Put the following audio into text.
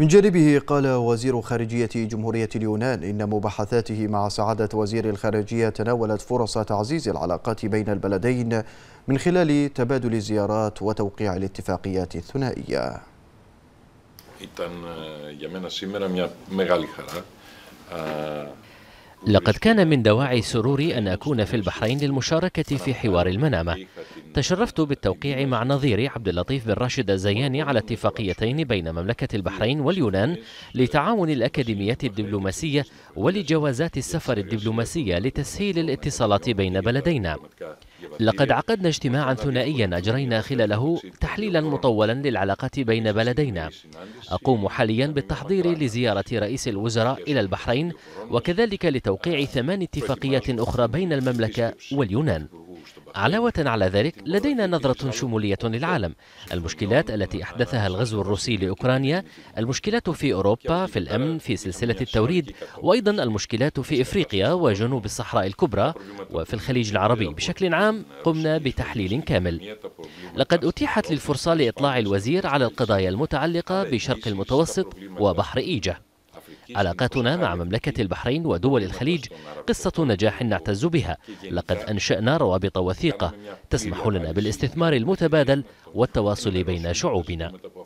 من جانبه قال وزير خارجية جمهورية اليونان إن مباحثاته مع سعادة وزير الخارجية تناولت فرص تعزيز العلاقات بين البلدين من خلال تبادل الزيارات وتوقيع الاتفاقيات الثنائية آه، لقد كان من دواعي سروري أن أكون في البحرين للمشاركة في حوار المنامة تشرفت بالتوقيع مع نظيري عبد اللطيف بن راشد الزياني على اتفاقيتين بين مملكة البحرين واليونان لتعاون الأكاديميات الدبلوماسية ولجوازات السفر الدبلوماسية لتسهيل الاتصالات بين بلدينا لقد عقدنا اجتماعا ثنائيا أجرينا خلاله تحليلا مطولا للعلاقات بين بلدينا أقوم حاليا بالتحضير لزيارة رئيس الوزراء إلى البحرين وكذلك لتوقيع ثمان اتفاقيات أخرى بين المملكة واليونان علاوة على ذلك لدينا نظرة شمولية للعالم المشكلات التي أحدثها الغزو الروسي لأوكرانيا المشكلات في أوروبا في الأمن في سلسلة التوريد وأيضا المشكلات في إفريقيا وجنوب الصحراء الكبرى وفي الخليج العربي بشكل عام قمنا بتحليل كامل لقد أتيحت للفرصة لإطلاع الوزير على القضايا المتعلقة بشرق المتوسط وبحر إيجه علاقاتنا مع مملكة البحرين ودول الخليج قصة نجاح نعتز بها لقد أنشأنا روابط وثيقة تسمح لنا بالاستثمار المتبادل والتواصل بين شعوبنا